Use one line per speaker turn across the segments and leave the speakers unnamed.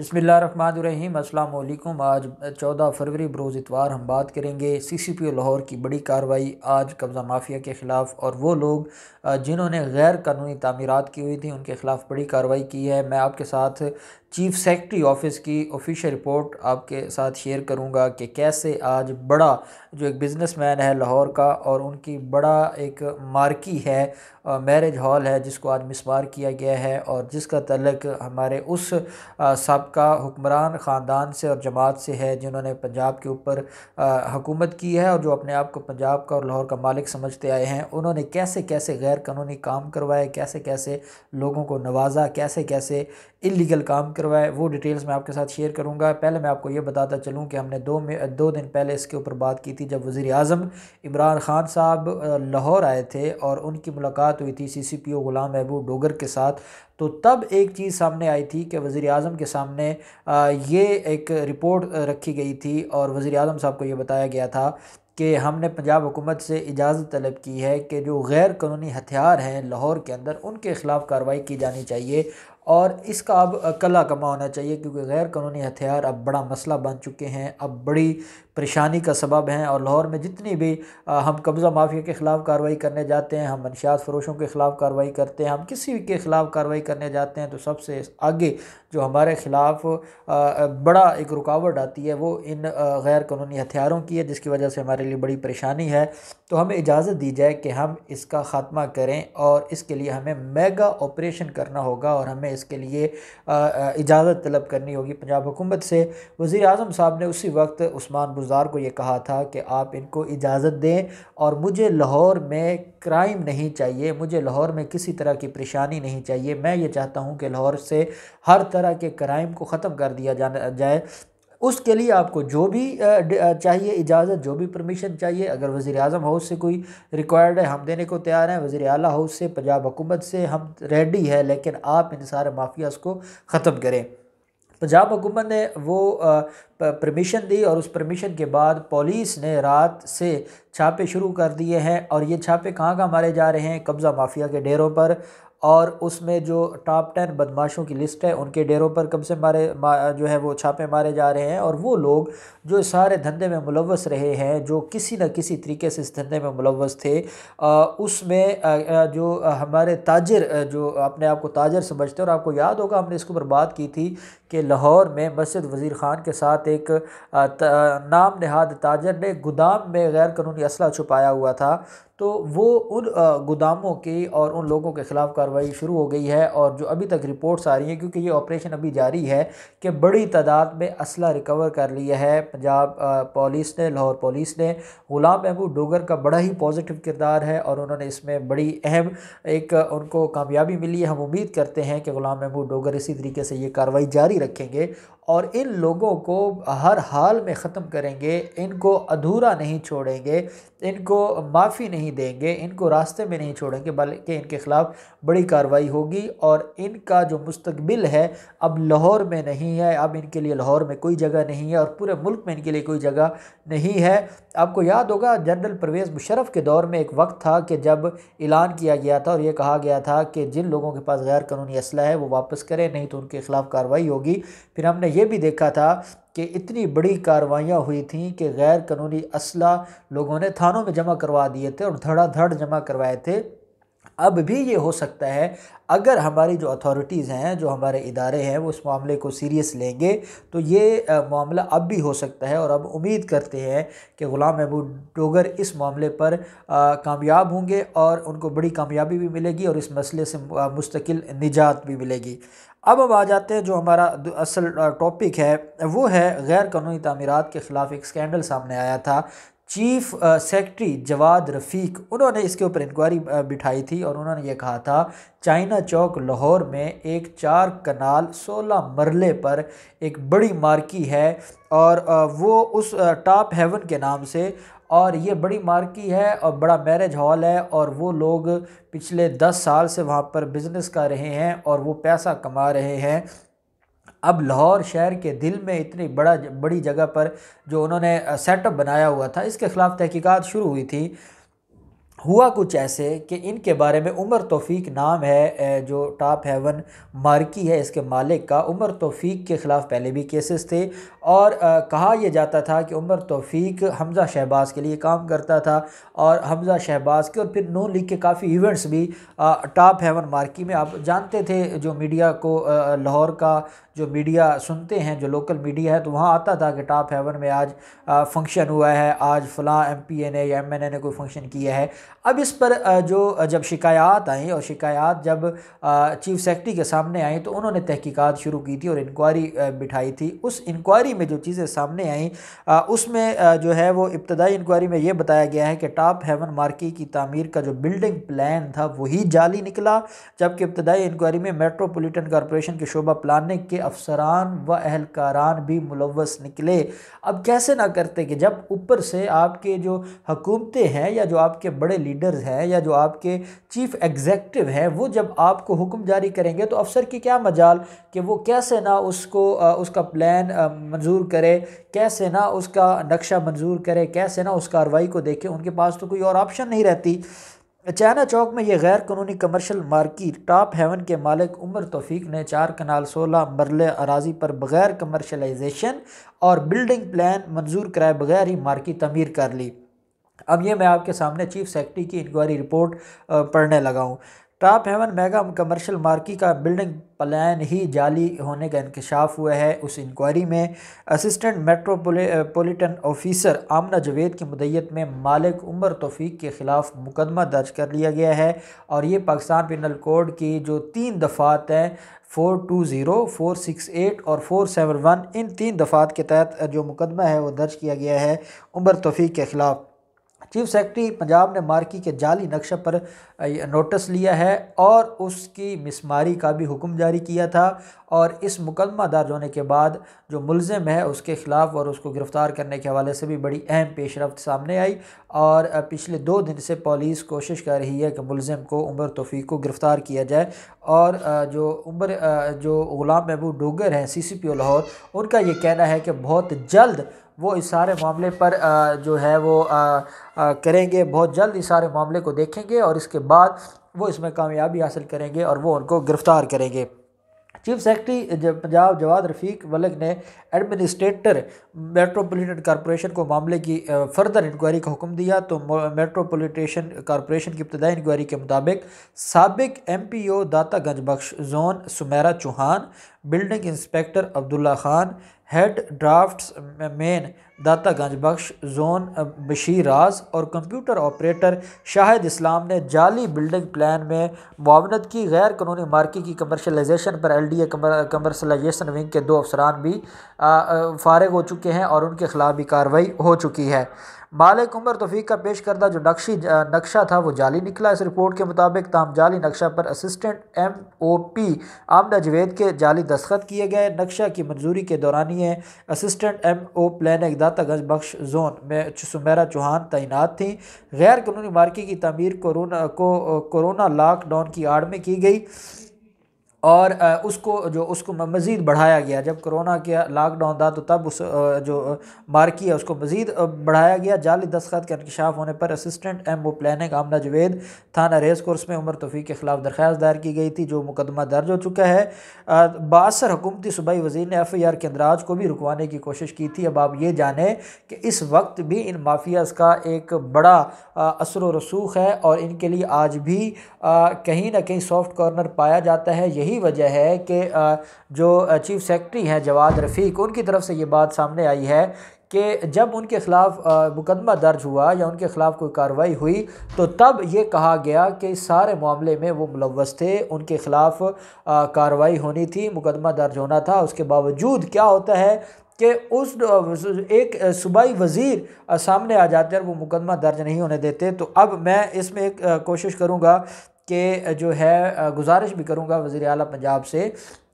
बसमीम अल्लाम आज चौदह फरवरी बरोज़ इतवार हम बात करेंगे सी सी पी ओ लाहौर की बड़ी कार्रवाई आज कब्ज़ा माफिया के ख़िलाफ़ और वो लोग जिन्होंने गैर कानूनी तमीरत की हुई थी उनके ख़िलाफ़ बड़ी कार्रवाई की है मैं आपके साथ चीफ सेक्रेटरी ऑफिस की ऑफिशियल रिपोर्ट आपके साथ शेयर करूंगा कि कैसे आज बड़ा जो एक बिज़नेसमैन है लाहौर का और उनकी बड़ा एक मार्की है मैरिज हॉल है जिसको आज मिसवार किया गया है और जिसका तलक हमारे उस सबका आपका हुक्मरान ख़ानदान से और जमात से है जिन्होंने पंजाब के ऊपर हुकूमत की है और जो अपने आप को पंजाब का और लाहौर का मालिक समझते आए हैं उन्होंने कैसे कैसे गैर कानूनी काम करवाए कैसे कैसे लोगों को नवाजा कैसे कैसे इलीगल काम करवाए वो डिटेल्स मैं आपके साथ शेयर करूँगा पहले मैं आपको ये बताता चलूँ कि हमने दो में दो दिन पहले इसके ऊपर बात की थी जब वज़ी अजम इमरान ख़ान साहब लाहौर आए थे और उनकी मुलाकात हुई थी सी सी पी ओ ग़ुलाम महबूब डोगर के साथ तो तब एक चीज़ सामने आई थी कि वज़ी अजम के सामने ये एक रिपोर्ट रखी गई थी और वज़ी अजम साहब को ये बताया गया था कि हमने पंजाब हुकूमत से इजाज़त तलब की है कि जो गैर कानूनी हथियार हैं लाहौर के अंदर उनके ख़िलाफ़ कार्रवाई की जानी चाहिए और इसका अब कला कमा होना चाहिए क्योंकि गैर कानूनी हथियार अब बड़ा मसला बन चुके हैं अब बड़ी परेशानी का सबब हैं और लाहौर में जितनी भी हम कब्ज़ा माफिया के ख़िलाफ़ कार्रवाई करने जाते हैं हम मनशात फरोशों के ख़िलाफ़ कार्रवाई करते हैं हम किसी के ख़िलाफ़ कार्रवाई करने जाते हैं तो सबसे आगे जो हमारे ख़िलाफ़ बड़ा एक रुकावट आती है वो इन गैर कानूनी हथियारों की है जिसकी वजह से हमारे लिए बड़ी परेशानी है तो हमें इजाज़त दी जाए कि हम इसका ख़ात्मा करें और इसके लिए हमें मेगा ऑपरेशन करना होगा और हमें इसके लिए इजाज़त तलब करनी होगी पंजाब हुकूमत से वज़ी अजम साहब ने उसी वक्त उस्मान बुजार को ये कहा था कि आप इनको इजाज़त दें और मुझे लाहौर में क्राइम नहीं चाहिए मुझे लाहौर में किसी तरह की परेशानी नहीं चाहिए मैं ये चाहता हूँ कि लाहौर से हर तरह के क्राइम को ख़त्म कर दिया जाना जाए उसके लिए आपको जो भी चाहिए इजाज़त जो भी परमिशन चाहिए अगर वज़ी अजम हाउस से कोई रिक्वायर्ड है हम देने को तैयार हैं वज़ी अल हाउस से पंजाब हुकूमत से हम रेडी है लेकिन आप इन सारे माफियाज़ को ख़त्म करें पंजाब हुकूमत ने वो परमिशन दी और उस परमिशन के बाद पुलिस ने रात से छापे शुरू कर दिए हैं और ये छापे कहाँ कहाँ मारे जा रहे हैं कब्ज़ा माफिया के डेरों पर और उसमें जो टॉप टेन बदमाशों की लिस्ट है उनके डेरों पर कब से मारे मा, जो है वो छापे मारे जा रहे हैं और वो लोग जो सारे धंधे में मुलवस रहे हैं जो किसी न किसी तरीके से इस धंधे में मुलवस थे उसमें जो हमारे ताजर जो अपने आप को ताजर समझते हैं और आपको याद होगा हमने इसके ऊपर बात की थी कि लाहौर में मस्जिद वज़ीर ख़ान के साथ एक नाम नहाद ताजर ने गोदाम में गैर कानूनी असला छुपाया हुआ था तो वो उन गोदामों की और उन लोगों के ख़िलाफ़ कार्रवाई शुरू हो गई है और जो अभी तक रिपोर्ट्स आ रही हैं क्योंकि ये ऑपरेशन अभी जारी है कि बड़ी तादाद में असला रिकवर कर लिया है पंजाब पुलिस ने लाहौर पुलिस ने ग़ुलाम महबूब डोगर का बड़ा ही पॉजिटिव किरदार है और उन्होंने इसमें बड़ी अहम एक उनको कामयाबी मिली है हम उम्मीद करते हैं कि ग़ुलाम महबूब डोगर इसी तरीके से ये कार्रवाई जारी जारी रखेंगे और इन लोगों को हर हाल में ख़त्म करेंगे इनको अधूरा नहीं छोड़ेंगे इनको माफ़ी नहीं देंगे इनको रास्ते में नहीं छोड़ेंगे बल्कि इनके ख़िलाफ़ बड़ी कार्रवाई होगी और इनका जो मुस्तबिल है अब लाहौर में नहीं है अब इनके लिए लाहौर में कोई जगह नहीं है और पूरे मुल्क में इनके लिए कोई जगह नहीं है आपको याद होगा जनरल परवेज़ मुशरफ के दौर में एक वक्त था कि जब ऐलान किया गया था और ये कहा गया था कि जिन लोगों के पास गैर कानूनी असला है वो वापस करें नहीं तो उनके ख़िलाफ़ कार्रवाई होगी फिर हमने ये भी देखा था कि इतनी बड़ी कार्रवाइयाँ हुई थी कि गैर कानूनी असला लोगों ने थानों में जमा करवा दिए थे और धड़ाधड़ जमा करवाए थे अब भी ये हो सकता है अगर हमारी जो अथॉरिटीज़ हैं जो हमारे इदारे हैं वो इस मामले को सीरियस लेंगे तो ये मामला अब भी हो सकता है और अब उम्मीद करते हैं कि ग़ुलाम महबूब डोगर इस मामले पर कामयाब होंगे और उनको बड़ी कामयाबी भी मिलेगी और इस मसले से मुस्तकिल निजात भी मिलेगी अब अब आ जाते हैं जो हमारा असल टॉपिक है वो है गैर कानूनी तमीरत के ख़िलाफ़ एक स्कैंडल सामने आया था चीफ सेक्रेटरी जवाद रफ़ीक उन्होंने इसके ऊपर इंक्वायरी बिठाई थी और उन्होंने ये कहा था चाइना चौक लाहौर में एक चार कनाल सोलह मरले पर एक बड़ी मार्की है और वो उस टॉप हेवन के नाम से और ये बड़ी मार्की है और बड़ा मैरिज हॉल है और वो लोग पिछले दस साल से वहाँ पर बिज़नेस कर रहे हैं और वो पैसा कमा रहे हैं अब लाहौर शहर के दिल में इतनी बड़ा बड़ी जगह पर जो उन्होंने सेटअप बनाया हुआ था इसके ख़िलाफ़ तहकीकात शुरू हुई थी हुआ कुछ ऐसे कि इनके बारे में उमर तोफ़ीक नाम है जो टॉप हेवन मार्की है इसके मालिक का उमर तोफ़ीक के ख़िलाफ़ पहले भी केसेस थे और कहा यह जाता था कि उमर तोफ़ीक हमज़ा शहबाज के लिए काम करता था और हमज़ा शहबाज के और फिर नो लीग के काफ़ी इवेंट्स भी टॉप हेवन मार्की में आप जानते थे जो मीडिया को लाहौर का जो मीडिया सुनते हैं जो लोकल मीडिया है तो वहाँ आता था कि टॉप हेवन में आज फंक्शन हुआ है आज फ़लाँ एम पी एन ए या एम एन ए ने कोई फंक्शन किया है अब इस पर जो जब शिकायत आई और शिकायत जब चीफ सेक्रेटरी के सामने आई तो उन्होंने तहकीकात शुरू की थी और इंक्वायरी बिठाई थी उस इंक्वायरी में जो चीज़ें सामने आई उसमें जो है वो इब्तदाई इंक्वायरी में ये बताया गया है कि टॉप हेवन मार्की की तमीर का जो बिल्डिंग प्लान था वही जाली निकला जबकि इब्तदाई इंक्वायरी में मेट्रोपोलिटन कॉरपोरेशन के शोबा प्लानिंग के अफसरान व अहलकारान भी मुलवस निकले अब कैसे ना करते कि जब ऊपर से आपके जो हकूमतें हैं या जो आपके बड़े बड़े लीडर्स हैं या जो आपके चीफ एग्जेक्टिव हैं वो जब आपको हुक्म जारी करेंगे तो अफसर की क्या मजाल कि वो कैसे ना उसको उसका प्लान मंजूर करे कैसे ना उसका नक्शा मंजूर करे कैसे ना उस कार्रवाई को देखे उनके पास तो कोई और ऑप्शन नहीं रहती चाइना चौक में यह गैर कानूनी कमर्शल मार्किट टॉप हेवन के मालिक उमर तोफीक ने चार कनाल सोलह मरले अराजी पर बगैर कमर्शलाइजेशन और बिल्डिंग प्लान मंजूर कराए बगैर ही मार्किट तमीर कर ली अब ये मैं आपके सामने चीफ सेक्रेटरी की इंक्वायरी रिपोर्ट पढ़ने लगा हूँ top heaven mega commercial marquee का बिल्डिंग प्लान ही जाली होने का इंकशाफ हुआ है उस इंक्वायरी में assistant metropolitan officer Amna Javed की मदैत में मालिक उमर तोफ़ीक के ख़िलाफ़ मुकदमा दर्ज कर लिया गया है और ये पाकिस्तान पिनल कोड की जो तीन दफ़ात हैं four two zero four six eight और फोर सेवन वन इन तीन दफ़ात के तहत जो मुकदमा है वो दर्ज किया गया है उमर तोफ़ी के ख़िलाफ़ चीफ सेक्रेटरी पंजाब ने मार्की के जाली नक्शे पर नोटिस लिया है और उसकी मिसमारी का भी हुक्म जारी किया था और इस मुकदमा दर्ज होने के बाद जो मुलज़म है उसके ख़िलाफ़ और उसको गिरफ़्तार करने के हवाले से भी बड़ी अहम पेशरफ सामने आई और पिछले दो दिन से पुलिस कोशिश कर रही है कि मुलज़म को उमर तोफ़ी को गिरफ़्तार किया जाए और जो उमर जो ग़ुलाम महबूब डोगर हैं सी सी पी ओ लाहौर उनका ये कहना है कि बहुत जल्द वो इस सारे मामले पर जो है वो करेंगे बहुत जल्द इस सारे मामले को देखेंगे और इसके बाद वो इसमें कामयाबी हासिल करेंगे और वो उनको गिरफ़्तार करेंगे चीफ सेक्रेटरी पंजाब जवाद रफ़ीक वलग ने एडमिनिस्ट्रेटर मेट्रोपॉलिटन कॉरपोरेशन को मामले की फर्दर इंक्वायरी का हुक्म दिया तो मेट्रोपॉलिटन कॉरपोरेशन की इब्तदाई इंक्वायरी के मुताबिक सबक M P O Data Ganjbakhsh zone Sumera Chauhan building inspector Abdullah Khan head draftsman Data Bakhsh zone बशीराज और कंप्यूटर ऑपरेटर शाहिद इस्लाम ने जाली बिल्डिंग प्लान में मुआवनत की गैर कानूनी मार्की की कमर्शलाइजेशन पर L D A commercialisation wing के दो अफसरान भी फारग हो चुके हैं और उनके खिलाफ भी कार्रवाई हो चुकी है मालिक उमर तोफ़ीक का पेश करदा जो नक्शी नक्शा था वो जाली निकला इस रिपोर्ट के मुताबिक ताम जाली नक्शा पर assistant M O P Amna Javed के जाली दस्खत किए गए नक्शा की मंजूरी के दौरान ही assistant M O plan Data Ganj बख्श जोन में सुमेरा चौहान तैनात थी गैर कानूनी मार्के की तमीर कोरोना को कोरोना लॉकडाउन की आड़ में की गई और उसको जो उसको मज़ीद बढ़ाया गया जब कोरोना के लॉकडाउन था तो तब उस जो मार्की है उसको मज़ीद बढ़ाया गया जाली दस्खत के इंकशाफ होने पर assistant M O planning Amna Javed थाना रेस कोर्स में उमर तोफ़ी के ख़िलाफ़ दरख्वास्त दायर की गई थी जो मुकदमा दर्ज हो चुका है बासर हुकूमती सूबाई वजीर ने एफ आई आर के अंदराज को भी रुकवाने की कोशिश की थी अब आप ये जानें कि इस वक्त भी इन माफियाज़ का एक बड़ा असर व रसूख है और इनके लिए आज भी कहीं ना कहीं सॉफ्ट कॉर्नर पाया जाता है यही यही वजह है कि जो चीफ सेक्रेटरी हैं जवाद रफ़ीक उनकी तरफ से ये बात सामने आई है कि जब उनके ख़िलाफ़ मुकदमा दर्ज हुआ या उनके ख़िलाफ़ कोई कार्रवाई हुई तो तब ये कहा गया कि सारे मामले में वो मुलवस थे उनके ख़िलाफ़ कार्रवाई होनी थी मुकदमा दर्ज होना था उसके बावजूद क्या होता है कि उस एक सूबाई वज़ीर सामने आ जाते हैं और वो मुकदमा दर्ज नहीं होने देते तो अब मैं इसमें एक कोशिश करूँगा के जो है गुजारिश भी करूँगा वज़ी अल पंजाब से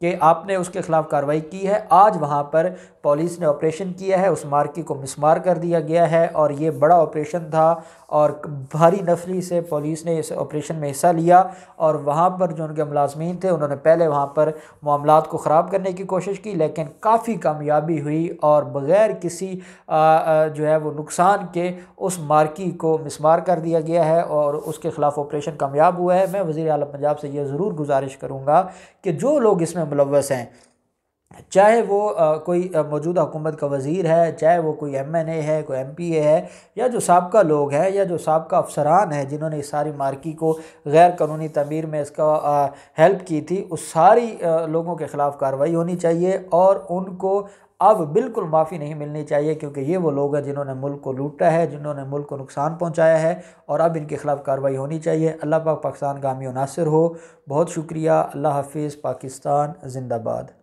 कि आपने उसके ख़िलाफ़ कार्रवाई की है आज वहाँ पर पुलिस ने ऑपरेशन किया है उस मार्की को मिसमार कर दिया गया है और ये बड़ा ऑपरेशन था और भारी नफरी से पुलिस ने इस ऑपरेशन में हिस्सा लिया और वहाँ पर जो उनके मुलाजमीन थे उन्होंने पहले वहाँ पर मामला को ख़राब करने की कोशिश की लेकिन काफ़ी कामयाबी हुई और बग़ैर किसी आ, आ, जो है वो नुकसान के उस मार्की को मिसमार कर दिया गया है और उसके ख़िलाफ़ ऑपरेशन कामयाब हुआ है मैं वज़ी अल पंजाब से ये ज़रूर गुजारिश करूँगा कि जो लोग इसमें मुलवस हैं चाहे वो आ, कोई मौजूदा हुकूमत का वज़ीर है चाहे वो कोई एम एन ए है कोई एम पी ए है या जो सबका लोग हैं या जो सबका अफसरान है जिन्होंने इस सारी मार्की को गैर कानूनी तमीर में इसका आ, हेल्प की थी उस सारी आ, लोगों के ख़िलाफ़ कार्रवाई होनी चाहिए और उनको अब बिल्कुल माफ़ी नहीं मिलनी चाहिए क्योंकि ये वो लोग हैं जिन्होंने मुल्क को लूटा है जिन्होंने मुल्क को नुकसान पहुंचाया है और अब इनके ख़िलाफ़ कार्रवाई होनी चाहिए अल्लाह पाक पाकिस्तान गामी नासिर हो बहुत शुक्रिया अल्लाह हाफिज़ पाकिस्तान जिंदाबाद